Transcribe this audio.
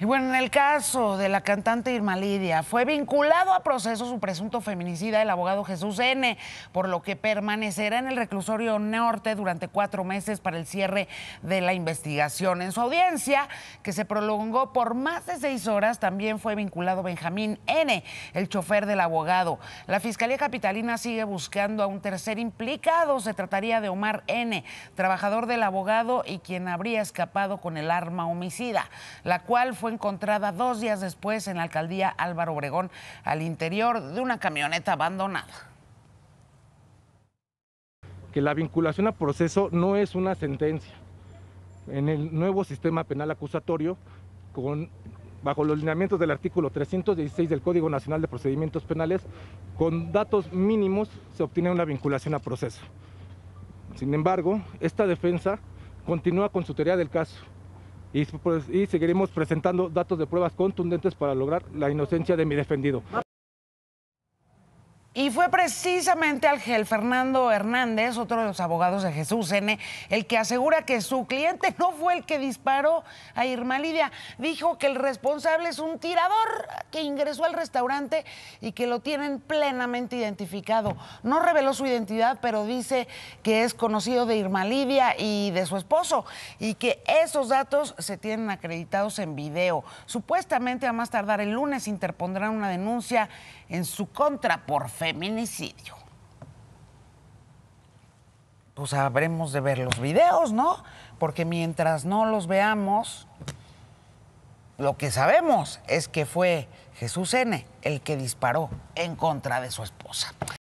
Y bueno, en el caso de la cantante Irma Lidia, fue vinculado a proceso su presunto feminicida, el abogado Jesús N., por lo que permanecerá en el reclusorio norte durante cuatro meses para el cierre de la investigación. En su audiencia, que se prolongó por más de seis horas, también fue vinculado Benjamín N., el chofer del abogado. La Fiscalía Capitalina sigue buscando a un tercer implicado. Se trataría de Omar N., trabajador del abogado y quien habría escapado con el arma homicida, la cual fue encontrada dos días después en la alcaldía Álvaro Obregón al interior de una camioneta abandonada. Que la vinculación a proceso no es una sentencia. En el nuevo sistema penal acusatorio, con, bajo los lineamientos del artículo 316 del Código Nacional de Procedimientos Penales, con datos mínimos se obtiene una vinculación a proceso. Sin embargo, esta defensa continúa con su teoría del caso, pues, y, seguiremos presentando datos de pruebas contundentes para lograr la inocencia de mi defendido. Y fue precisamente Ángel Fernando Hernández, otro de los abogados de Jesús N., el que asegura que su cliente no fue el que disparó a Irma Lidia. Dijo que el responsable es un tirador que ingresó al restaurante y que lo tienen plenamente identificado. No reveló su identidad, pero dice que es conocido de Irma Lidia y de su esposo y que esos datos se tienen acreditados en video. Supuestamente, a más tardar el lunes, interpondrán una denuncia en su contra por fe feminicidio. Pues habremos de ver los videos, ¿no? Porque mientras no los veamos, lo que sabemos es que fue Jesús N. el que disparó en contra de su esposa.